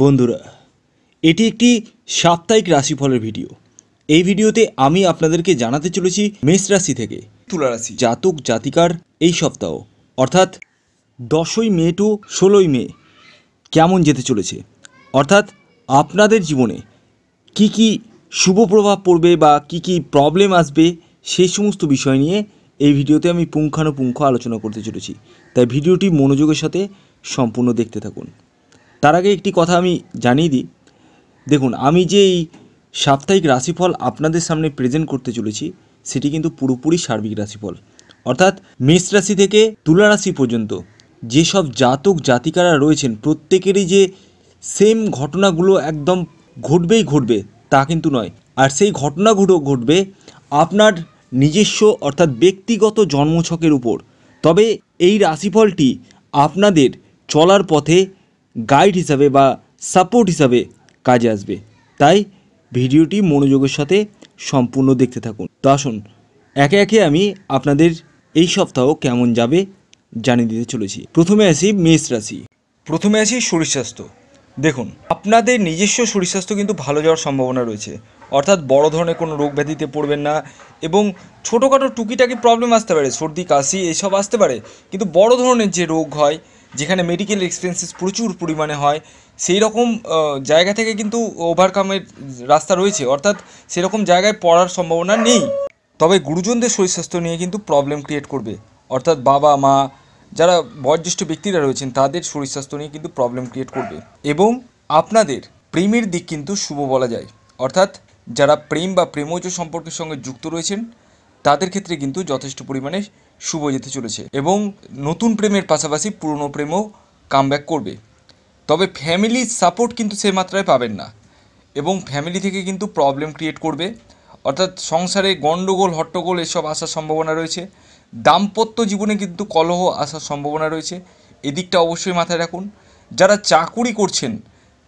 বন্ধুরা এটি একটি সাপ্তাহিক রাশিফলের ভিডিও এই ভিডিওতে আমি আপনাদেরকে জানাতে চলেছি মেষ রাশি থেকে তুলা রাশি জাতক জাতিকার এই সপ্তাহ অর্থাৎ দশই মে টু ষোলোই মে কেমন যেতে চলেছে অর্থাৎ আপনাদের জীবনে কি কি শুভ প্রভাব পড়বে বা কি কি প্রবলেম আসবে সেই সমস্ত বিষয় নিয়ে এই ভিডিওতে আমি পুঙ্খানুপুঙ্খ আলোচনা করতে চলেছি তাই ভিডিওটি মনোযোগের সাথে সম্পূর্ণ দেখতে থাকুন তার আগে একটি কথা আমি জানিয়ে দিই দেখুন আমি যে এই সাপ্তাহিক রাশিফল আপনাদের সামনে প্রেজেন্ট করতে চলেছি সেটি কিন্তু পুরোপুরি সার্বিক রাশিফল অর্থাৎ মেষ রাশি থেকে তুলা রাশি পর্যন্ত যেসব জাতক জাতিকারা রয়েছেন প্রত্যেকেরই যে সেম ঘটনাগুলো একদম ঘটবেই ঘটবে তা কিন্তু নয় আর সেই ঘটনাগুলো ঘটবে আপনার নিজস্ব অর্থাৎ ব্যক্তিগত জন্মছকের উপর তবে এই রাশিফলটি আপনাদের চলার পথে গাইড হিসাবে বা সাপোর্ট হিসাবে কাজে আসবে তাই ভিডিওটি মনোযোগের সাথে সম্পূর্ণ দেখতে থাকুন তো আসুন একে একে আমি আপনাদের এই সপ্তাহ কেমন যাবে জানিয়ে দিতে চলেছি প্রথমে আসি মেষ রাশি প্রথমে আসি শরীর স্বাস্থ্য দেখুন আপনাদের নিজস্ব শরীর স্বাস্থ্য কিন্তু ভালো যাওয়ার সম্ভাবনা রয়েছে অর্থাৎ বড় ধরনের কোনো রোগ ব্যাধিতে পড়বেন না এবং ছোটোখাটো টুকিটাকি প্রবলেম আসতে পারে সর্দি কাশি এসব আসতে পারে কিন্তু বড় ধরনের যে রোগ হয় যেখানে মেডিকেল এক্সপেন্সেস প্রচুর পরিমাণে হয় সেই রকম জায়গা থেকে কিন্তু ওভারকামের রাস্তা রয়েছে অর্থাৎ সেরকম জায়গায় পড়ার সম্ভাবনা নেই তবে গুরুজনদের শরীর স্বাস্থ্য নিয়ে কিন্তু প্রবলেম ক্রিয়েট করবে অর্থাৎ বাবা মা যারা বয়োজ্যেষ্ঠ ব্যক্তিরা রয়েছেন তাদের শরীর স্বাস্থ্য নিয়ে কিন্তু প্রবলেম ক্রিয়েট করবে এবং আপনাদের প্রেমের দিক কিন্তু শুভ বলা যায় অর্থাৎ যারা প্রেম বা প্রেমজ সম্পর্কের সঙ্গে যুক্ত রয়েছেন তাদের ক্ষেত্রে কিন্তু যথেষ্ট পরিমাণে শুভ যেতে চলেছে এবং নতুন প্রেমের পাশাপাশি পুরনো প্রেমও কামব্যাক করবে তবে ফ্যামিলির সাপোর্ট কিন্তু সে মাত্রায় পাবেন না এবং ফ্যামিলি থেকে কিন্তু প্রবলেম ক্রিয়েট করবে অর্থাৎ সংসারে গণ্ডগোল হট্টগোল এসব আসার সম্ভাবনা রয়েছে দাম্পত্য জীবনে কিন্তু কলহ আসার সম্ভাবনা রয়েছে এদিকটা অবশ্যই মাথায় রাখুন যারা চাকুরি করছেন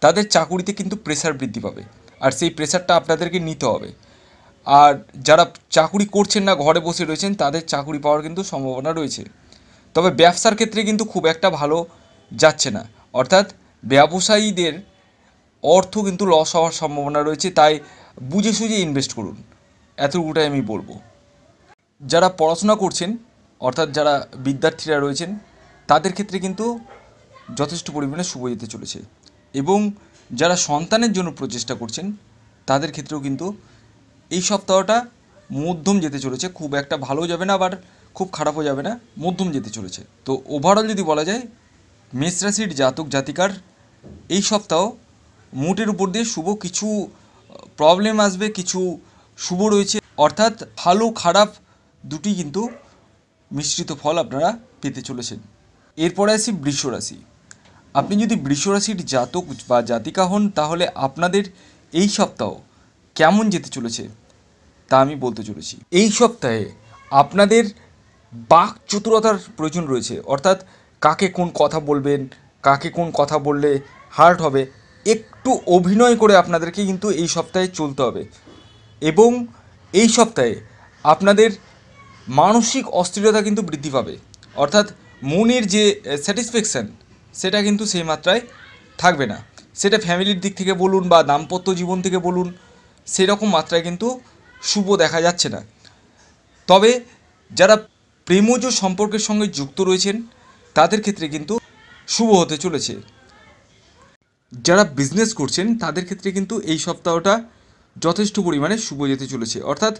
তাদের চাকুরিতে কিন্তু প্রেশার বৃদ্ধি পাবে আর সেই প্রেশারটা আপনাদেরকে নিতে হবে আর যারা চাকুরি করছেন না ঘরে বসে রয়েছেন তাদের চাকুরি পাওয়ার কিন্তু সম্ভাবনা রয়েছে তবে ব্যবসার ক্ষেত্রে কিন্তু খুব একটা ভালো যাচ্ছে না অর্থাৎ ব্যবসায়ীদের অর্থ কিন্তু লস হওয়ার সম্ভাবনা রয়েছে তাই বুঝে সুঝে ইনভেস্ট করুন এতটুকুটাই আমি বলবো যারা পড়াশোনা করছেন অর্থাৎ যারা বিদ্যার্থীরা রয়েছেন তাদের ক্ষেত্রে কিন্তু যথেষ্ট পরিমাণে শুভ যেতে চলেছে এবং যারা সন্তানের জন্য প্রচেষ্টা করছেন তাদের ক্ষেত্রেও কিন্তু এই সপ্তাহটা মধ্যম যেতে চলেছে খুব একটা ভালো যাবে না আবার খুব খারাপও যাবে না মধ্যম যেতে চলেছে তো ওভারঅল যদি বলা যায় মেষ জাতক জাতিকার এই সপ্তাহ মুটের উপর দিয়ে শুভ কিছু প্রবলেম আসবে কিছু শুভ রয়েছে অর্থাৎ ভালো খারাপ দুটি কিন্তু মিশ্রিত ফল আপনারা পেতে চলেছেন এরপরে আসি বৃষরাশি আপনি যদি বৃষরাশির রাশির জাতক বা জাতিকা হন তাহলে আপনাদের এই সপ্তাহ কেমন যেতে চলেছে তা আমি বলতে চলেছি এই সপ্তাহে আপনাদের বাক চতুরতার প্রয়োজন রয়েছে অর্থাৎ কাকে কোন কথা বলবেন কাকে কোন কথা বললে হার্ট হবে একটু অভিনয় করে আপনাদেরকে কিন্তু এই সপ্তাহে চলতে হবে এবং এই সপ্তাহে আপনাদের মানসিক অস্থিরতা কিন্তু বৃদ্ধি পাবে অর্থাৎ মনের যে স্যাটিসফ্যাকশান সেটা কিন্তু সেই মাত্রায় থাকবে না সেটা ফ্যামিলির দিক থেকে বলুন বা দাম্পত্য জীবন থেকে বলুন সেরকম মাত্রায় কিন্তু শুভ দেখা যাচ্ছে না তবে যারা প্রেমজ সম্পর্কের সঙ্গে যুক্ত রয়েছেন তাদের ক্ষেত্রে কিন্তু শুভ হতে চলেছে যারা বিজনেস করছেন তাদের ক্ষেত্রে কিন্তু এই সপ্তাহটা যথেষ্ট পরিমাণে শুভ যেতে চলেছে অর্থাৎ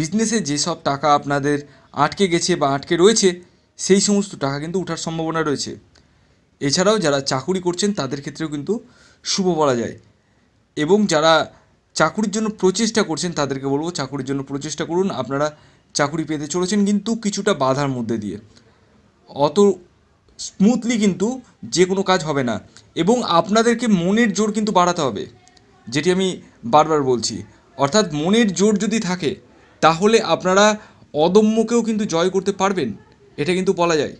বিজনেসে যেসব টাকা আপনাদের আটকে গেছে বা আটকে রয়েছে সেই সমস্ত টাকা কিন্তু ওঠার সম্ভাবনা রয়েছে এছাড়াও যারা চাকুরি করছেন তাদের ক্ষেত্রেও কিন্তু শুভ বলা যায় এবং যারা চাকুরির জন্য প্রচেষ্টা করছেন তাদেরকে বলবো চাকুরির জন্য প্রচেষ্টা করুন আপনারা চাকুরি পেতে চলেছেন কিন্তু কিছুটা বাধার মধ্যে দিয়ে অত স্মুথলি কিন্তু যে কোনো কাজ হবে না এবং আপনাদেরকে মনের জোর কিন্তু বাড়াতে হবে যেটি আমি বারবার বলছি অর্থাৎ মনের জোর যদি থাকে তাহলে আপনারা অদম্যকেও কিন্তু জয় করতে পারবেন এটা কিন্তু বলা যায়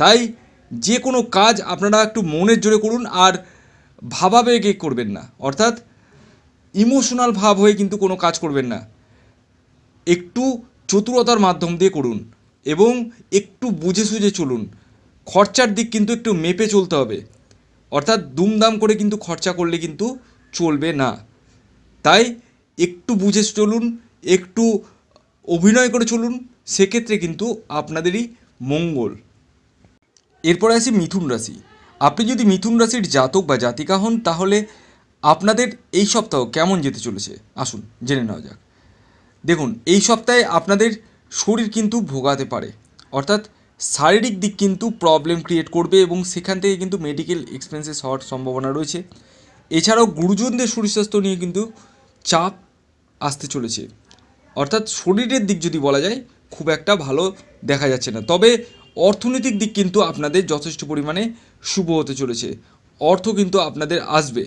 তাই যে কোনো কাজ আপনারা একটু মনের জোরে করুন আর ভাবাবেগে করবেন না অর্থাৎ ইমোশনাল ভাব হয়ে কিন্তু কোনো কাজ করবেন না একটু চতুরতার মাধ্যম দিয়ে করুন এবং একটু বুঝে সুঝে চলুন খরচার দিক কিন্তু একটু মেপে চলতে হবে অর্থাৎ দুমদাম করে কিন্তু খরচা করলে কিন্তু চলবে না তাই একটু বুঝে চলুন একটু অভিনয় করে চলুন সেক্ষেত্রে কিন্তু আপনাদেরই মঙ্গল এরপরে আসি মিথুন রাশি আপনি যদি মিথুন রাশির জাতক বা জাতিকা হন তাহলে আপনাদের এই সপ্তাহ কেমন যেতে চলেছে আসুন জেনে নেওয়া যাক দেখুন এই সপ্তাহে আপনাদের শরীর কিন্তু ভোগাতে পারে অর্থাৎ শারীরিক দিক কিন্তু প্রবলেম ক্রিয়েট করবে এবং সেখান থেকে কিন্তু মেডিকেল এক্সপেন্সেস হওয়ার সম্ভাবনা রয়েছে এছাড়াও গুরুজনদের শরীর স্বাস্থ্য নিয়ে কিন্তু চাপ আসতে চলেছে অর্থাৎ শরীরের দিক যদি বলা যায় খুব একটা ভালো দেখা যাচ্ছে না তবে অর্থনৈতিক দিক কিন্তু আপনাদের যথেষ্ট পরিমাণে শুভ হতে চলেছে অর্থ কিন্তু আপনাদের আসবে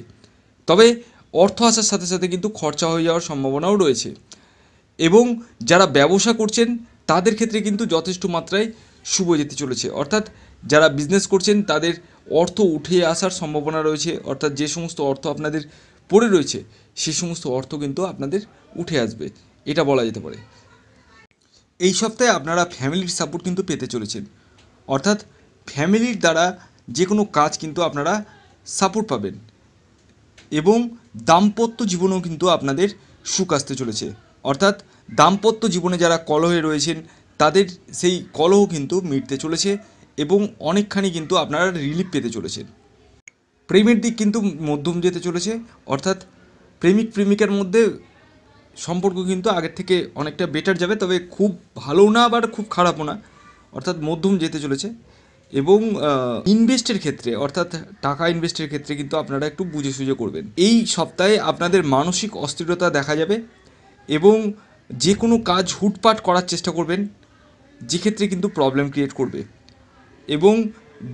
তবে অর্থ আসার সাথে সাথে কিন্তু খরচা হয়ে যাওয়ার সম্ভাবনাও রয়েছে এবং যারা ব্যবসা করছেন তাদের ক্ষেত্রে কিন্তু যথেষ্ট মাত্রায় শুভ যেতে চলেছে অর্থাৎ যারা বিজনেস করছেন তাদের অর্থ উঠে আসার সম্ভাবনা রয়েছে অর্থাৎ যে সমস্ত অর্থ আপনাদের পড়ে রয়েছে সে সমস্ত অর্থ কিন্তু আপনাদের উঠে আসবে এটা বলা যেতে পারে এই সপ্তাহে আপনারা ফ্যামিলির সাপোর্ট কিন্তু পেতে চলেছেন অর্থাৎ ফ্যামিলির দ্বারা যে কোনো কাজ কিন্তু আপনারা সাপোর্ট পাবেন এবং দাম্পত্য জীবনেও কিন্তু আপনাদের সুখ আসতে চলেছে অর্থাৎ দাম্পত্য জীবনে যারা কলহে রয়েছেন তাদের সেই কলহ কিন্তু মিটতে চলেছে এবং অনেকখানি কিন্তু আপনারা রিলিফ পেতে চলেছেন প্রেমের দিক কিন্তু মধ্যম যেতে চলেছে অর্থাৎ প্রেমিক প্রেমিকার মধ্যে সম্পর্ক কিন্তু আগের থেকে অনেকটা বেটার যাবে তবে খুব ভালো না আবার খুব খারাপও না অর্থাৎ মধ্যম যেতে চলেছে এবং ইনভেস্টের ক্ষেত্রে অর্থাৎ টাকা ইনভেস্টের ক্ষেত্রে কিন্তু আপনারা একটু বুঝে সুঝে করবেন এই সপ্তাহে আপনাদের মানসিক অস্থিরতা দেখা যাবে এবং যে কোনো কাজ হুটপাট করার চেষ্টা করবেন যে ক্ষেত্রে কিন্তু প্রবলেম ক্রিয়েট করবে এবং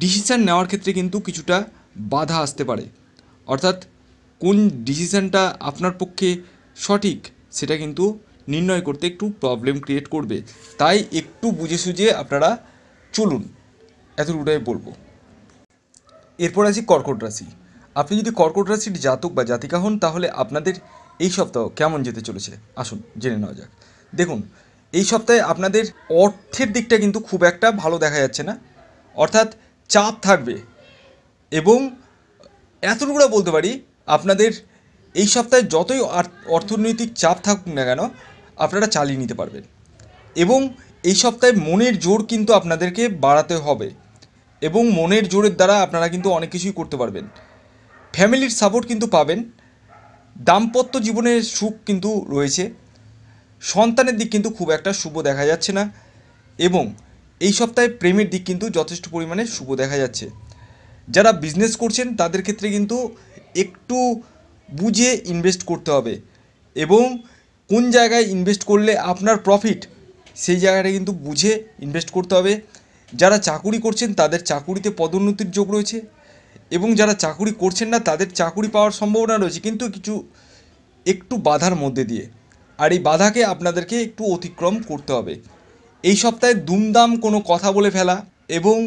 ডিসিশান নেওয়ার ক্ষেত্রে কিন্তু কিছুটা বাধা আসতে পারে অর্থাৎ কোন ডিসিশানটা আপনার পক্ষে সঠিক সেটা কিন্তু নির্ণয় করতে একটু প্রবলেম ক্রিয়েট করবে তাই একটু বুঝে সুঝে আপনারা চলুন এতটুকুটাই বলবো এরপর আছি কর্কট রাশি আপনি যদি কর্কট রাশির জাতক বা জাতিকা হন তাহলে আপনাদের এই সপ্তাহ কেমন যেতে চলেছে আসুন জেনে নেওয়া যাক দেখুন এই সপ্তাহে আপনাদের অর্থের দিকটা কিন্তু খুব একটা ভালো দেখা যাচ্ছে না অর্থাৎ চাপ থাকবে এবং এতটুকুটা বলতে পারি আপনাদের এই সপ্তাহে যতই অর্থনৈতিক চাপ থাকুক না কেন আপনারা চালিয়ে নিতে পারবেন এবং এই সপ্তাহে মনের জোর কিন্তু আপনাদেরকে বাড়াতে হবে এবং মনের জোরের দ্বারা আপনারা কিন্তু অনেক কিছুই করতে পারবেন ফ্যামিলির সাপোর্ট কিন্তু পাবেন দাম্পত্য জীবনের সুখ কিন্তু রয়েছে সন্তানের দিক কিন্তু খুব একটা শুভ দেখা যাচ্ছে না এবং এই সপ্তাহে প্রেমের দিক কিন্তু যথেষ্ট পরিমাণে শুভ দেখা যাচ্ছে যারা বিজনেস করছেন তাদের ক্ষেত্রে কিন্তু একটু বুঝে ইনভেস্ট করতে হবে এবং কোন জায়গায় ইনভেস্ট করলে আপনার প্রফিট সেই জায়গাটা কিন্তু বুঝে ইনভেস্ট করতে হবে যারা চাকুরি করছেন তাদের চাকুরিতে পদোন্নতির যোগ রয়েছে এবং যারা চাকুরি করছেন না তাদের চাকুরি পাওয়ার সম্ভাবনা রয়েছে কিন্তু কিছু একটু বাধার মধ্যে দিয়ে আর এই বাধাকে আপনাদেরকে একটু অতিক্রম করতে হবে এই সপ্তাহে দুমদাম কোনো কথা বলে ফেলা এবং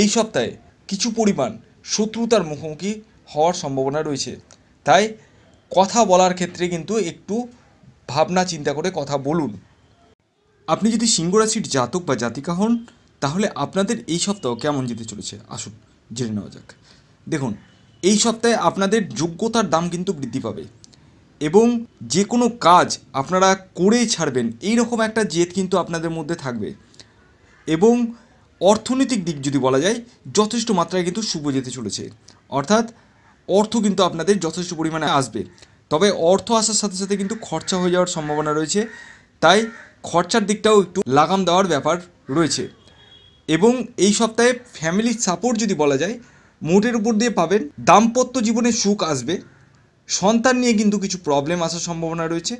এই সপ্তাহে কিছু পরিমাণ শত্রুতার মুখোমুখি হওয়ার সম্ভাবনা রয়েছে তাই কথা বলার ক্ষেত্রে কিন্তু একটু ভাবনা চিন্তা করে কথা বলুন আপনি যদি সিংহরাশির জাতক বা জাতিকা হন তাহলে আপনাদের এই সপ্তাহ কেমন যেতে চলেছে আসুন জেনে নেওয়া যাক দেখুন এই সপ্তাহে আপনাদের যোগ্যতার দাম কিন্তু বৃদ্ধি পাবে এবং যে কোনো কাজ আপনারা করেই ছাড়বেন এই রকম একটা জেদ কিন্তু আপনাদের মধ্যে থাকবে এবং অর্থনৈতিক দিক যদি বলা যায় যথেষ্ট মাত্রায় কিন্তু শুভ যেতে চলেছে অর্থাৎ অর্থ কিন্তু আপনাদের যথেষ্ট পরিমাণে আসবে তবে অর্থ আসার সাথে সাথে কিন্তু খরচা হয়ে যাওয়ার সম্ভাবনা রয়েছে তাই খরচার দিকটাও একটু লাগাম দেওয়ার ব্যাপার রয়েছে এবং এই সপ্তাহে ফ্যামিলি সাপোর্ট যদি বলা যায় মোটের উপর দিয়ে পাবেন দাম্পত্য জীবনে সুখ আসবে সন্তান নিয়ে কিন্তু কিছু প্রবলেম আসার সম্ভাবনা রয়েছে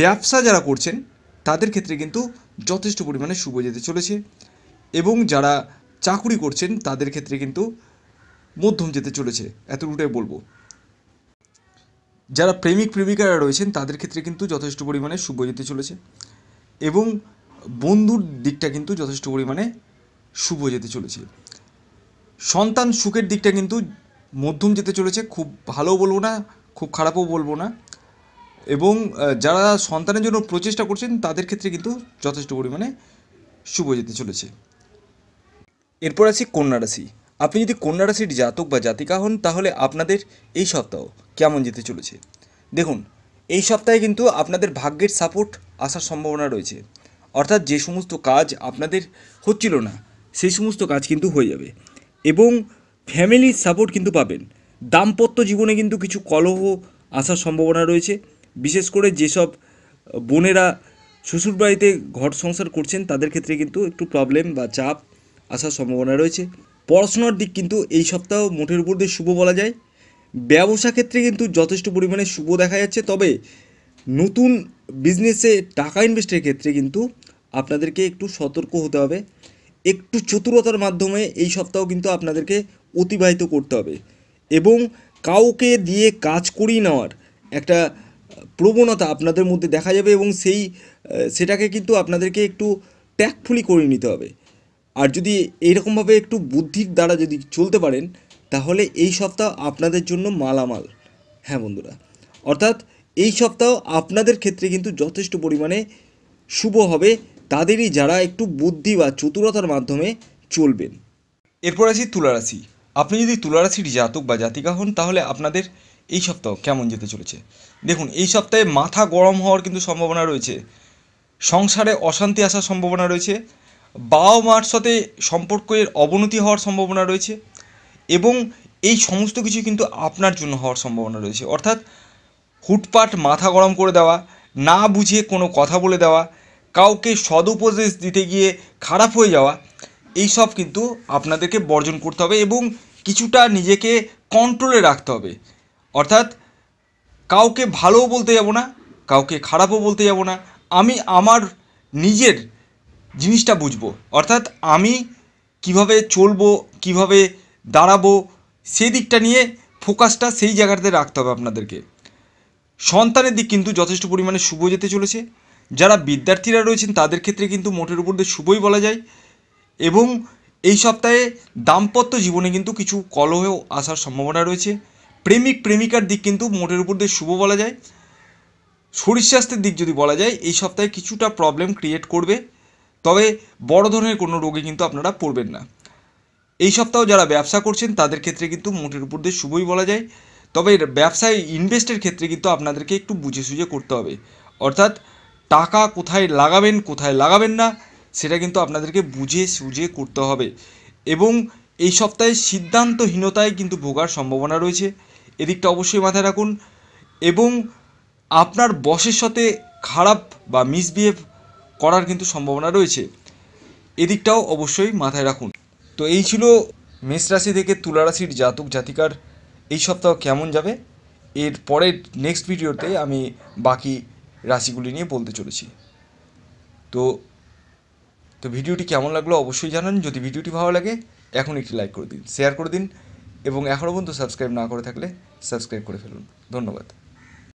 ব্যবসা যারা করছেন তাদের ক্ষেত্রে কিন্তু যথেষ্ট পরিমাণে শুভ যেতে চলেছে এবং যারা চাকুরি করছেন তাদের ক্ষেত্রে কিন্তু মধ্যম যেতে চলেছে এতটুকুটাই বলবো যারা প্রেমিক প্রেমিকারা রয়েছেন তাদের ক্ষেত্রে কিন্তু যথেষ্ট পরিমাণে শুভ যেতে চলেছে এবং বন্ধুর দিকটা কিন্তু যথেষ্ট পরিমাণে শুভ যেতে চলেছে সন্তান সুখের দিকটা কিন্তু মধ্যম যেতে চলেছে খুব ভালো বলবো না খুব খারাপও বলবো না এবং যারা সন্তানের জন্য প্রচেষ্টা করছেন তাদের ক্ষেত্রে কিন্তু যথেষ্ট পরিমাণে শুভ যেতে চলেছে এরপর আছি কন্যা রাশি আপনি যদি কন্যা রাশির জাতক বা জাতিকা হন তাহলে আপনাদের এই সপ্তাহ কেমন যেতে চলেছে দেখুন এই সপ্তাহে কিন্তু আপনাদের ভাগ্যের সাপোর্ট আসার সম্ভাবনা রয়েছে অর্থাৎ যে সমস্ত কাজ আপনাদের হচ্ছিল না সেই সমস্ত কাজ কিন্তু হয়ে যাবে এবং ফ্যামিলির সাপোর্ট কিন্তু পাবেন দাম্পত্য জীবনে কিন্তু কিছু কলহ আসার সম্ভাবনা রয়েছে বিশেষ করে যেসব বোনেরা শ্বশুরবাড়িতে ঘর সংসার করছেন তাদের ক্ষেত্রে কিন্তু একটু প্রবলেম বা চাপ আসার সম্ভাবনা রয়েছে পড়াশোনার দিক কিন্তু এই সপ্তাহ মোটের উপর দিয়ে শুভ বলা যায় ব্যবসা ক্ষেত্রে কিন্তু যথেষ্ট পরিমাণে শুভ দেখা যাচ্ছে তবে নতুন বিজনেসে টাকা ইনভেস্টের ক্ষেত্রে কিন্তু আপনাদেরকে একটু সতর্ক হতে হবে একটু চতুরতার মাধ্যমে এই সপ্তাহ কিন্তু আপনাদেরকে অতিবাহিত করতে হবে এবং কাউকে দিয়ে কাজ করিয়ে নেওয়ার একটা প্রবণতা আপনাদের মধ্যে দেখা যাবে এবং সেই সেটাকে কিন্তু আপনাদেরকে একটু ট্যাকফুলি করে নিতে হবে আর যদি এইরকমভাবে একটু বুদ্ধির দ্বারা যদি চলতে পারেন তাহলে এই সপ্তাহ আপনাদের জন্য মালামাল হ্যাঁ বন্ধুরা অর্থাৎ এই সপ্তাহ আপনাদের ক্ষেত্রে কিন্তু যথেষ্ট পরিমাণে শুভ হবে তাদেরই যারা একটু বুদ্ধি বা চতুরতার মাধ্যমে চলবেন এরপর আসি তুলারাশি আপনি যদি তুলারাশির জাতক বা জাতিকা হন তাহলে আপনাদের এই সপ্তাহ কেমন যেতে চলেছে দেখুন এই সপ্তাহে মাথা গরম হওয়ার কিন্তু সম্ভাবনা রয়েছে সংসারে অশান্তি আসার সম্ভাবনা রয়েছে বাবা মার সাথে সম্পর্কের অবনতি হওয়ার সম্ভাবনা রয়েছে এবং এই সমস্ত কিছু কিন্তু আপনার জন্য হওয়ার সম্ভাবনা রয়েছে অর্থাৎ হুটপাট মাথা গরম করে দেওয়া না বুঝিয়ে কোনো কথা বলে দেওয়া কাউকে সদুপদেশ দিতে গিয়ে খারাপ হয়ে যাওয়া এইসব কিন্তু আপনাদেরকে বর্জন করতে হবে এবং কিছুটা নিজেকে কন্ট্রোলে রাখতে হবে অর্থাৎ কাউকে ভালোও বলতে যাব না কাউকে খারাপও বলতে যাব না আমি আমার নিজের জিনিসটা বুঝবো অর্থাৎ আমি কিভাবে চলবো কিভাবে দাঁড়াবো সেই দিকটা নিয়ে ফোকাসটা সেই জায়গাটাতে রাখতে হবে আপনাদেরকে সন্তানের দিক কিন্তু যথেষ্ট পরিমাণে শুভ যেতে চলেছে যারা বিদ্যার্থীরা রয়েছেন তাদের ক্ষেত্রে কিন্তু মোটের উপর দিয়ে শুভই বলা যায় এবং এই সপ্তাহে দাম্পত্য জীবনে কিন্তু কিছু কলহ আসার সম্ভাবনা রয়েছে প্রেমিক প্রেমিকার দিক কিন্তু মোটের উপর দিয়ে শুভ বলা যায় শরীর স্বাস্থ্যের দিক যদি বলা যায় এই সপ্তাহে কিছুটা প্রবলেম ক্রিয়েট করবে তবে বড় ধরনের কোনো রোগে কিন্তু আপনারা পড়বেন না এই সপ্তাহ যারা ব্যবসা করছেন তাদের ক্ষেত্রে কিন্তু মোটের উপর দিয়ে শুভই বলা যায় তবে ব্যবসায় ইনভেস্টের ক্ষেত্রে কিন্তু আপনাদেরকে একটু বুঝে সুঝে করতে হবে অর্থাৎ টাকা কোথায় লাগাবেন কোথায় লাগাবেন না সেটা কিন্তু আপনাদেরকে বুঝে সুঝে করতে হবে এবং এই সপ্তাহে সিদ্ধান্তহীনতায় কিন্তু ভোগার সম্ভাবনা রয়েছে এদিকটা অবশ্যই মাথায় রাখুন এবং আপনার বসের সাথে খারাপ বা মিসবিহেভ করার কিন্তু সম্ভাবনা রয়েছে এদিকটাও অবশ্যই মাথায় রাখুন তো এই ছিল মেষ রাশি থেকে তুলা রাশির জাতক জাতিকার এই সপ্তাহ কেমন যাবে এর পরের নেক্সট ভিডিওতে আমি বাকি রাশিগুলি নিয়ে বলতে চলেছি তো তো ভিডিওটি কেমন লাগলো অবশ্যই জানান যদি ভিডিওটি ভালো লাগে এখন একটি লাইক করে দিন শেয়ার করে দিন এবং এখনও পর্যন্ত সাবস্ক্রাইব না করে থাকলে সাবস্ক্রাইব করে ফেলুন ধন্যবাদ